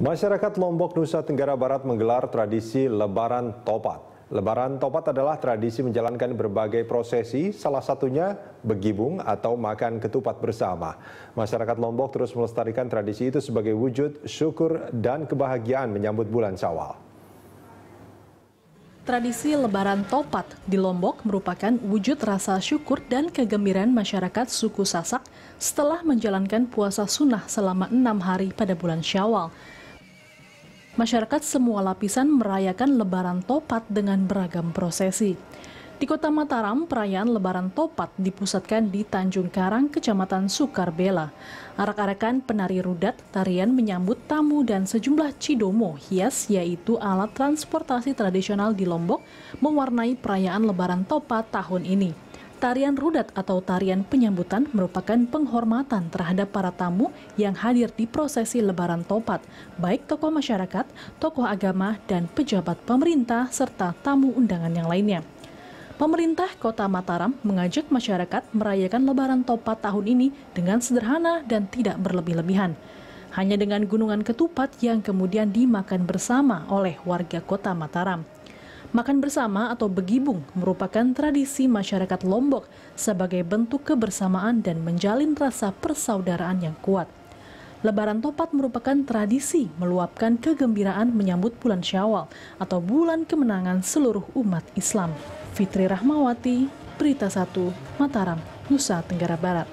Masyarakat Lombok Nusa Tenggara Barat menggelar tradisi Lebaran Topat. Lebaran Topat adalah tradisi menjalankan berbagai prosesi, salah satunya begibung atau makan ketupat bersama. Masyarakat Lombok terus melestarikan tradisi itu sebagai wujud syukur dan kebahagiaan menyambut bulan Syawal. Tradisi Lebaran Topat di Lombok merupakan wujud rasa syukur dan kegembiraan masyarakat suku Sasak setelah menjalankan puasa sunnah selama enam hari pada bulan Syawal masyarakat semua lapisan merayakan Lebaran Topat dengan beragam prosesi. Di kota Mataram, perayaan Lebaran Topat dipusatkan di Tanjung Karang, Kecamatan Sukarbela. Arak-arakan penari rudat, tarian menyambut tamu dan sejumlah cidomo hias, yaitu alat transportasi tradisional di Lombok, mewarnai perayaan Lebaran Topat tahun ini. Tarian rudat atau tarian penyambutan merupakan penghormatan terhadap para tamu yang hadir di prosesi lebaran topat, baik tokoh masyarakat, tokoh agama, dan pejabat pemerintah, serta tamu undangan yang lainnya. Pemerintah Kota Mataram mengajak masyarakat merayakan lebaran topat tahun ini dengan sederhana dan tidak berlebih-lebihan. Hanya dengan gunungan ketupat yang kemudian dimakan bersama oleh warga Kota Mataram. Makan bersama atau begibung merupakan tradisi masyarakat Lombok sebagai bentuk kebersamaan dan menjalin rasa persaudaraan yang kuat. Lebaran Topat merupakan tradisi meluapkan kegembiraan menyambut bulan Syawal atau bulan kemenangan seluruh umat Islam. Fitri Rahmawati, Berita 1, Mataram, Nusa Tenggara Barat.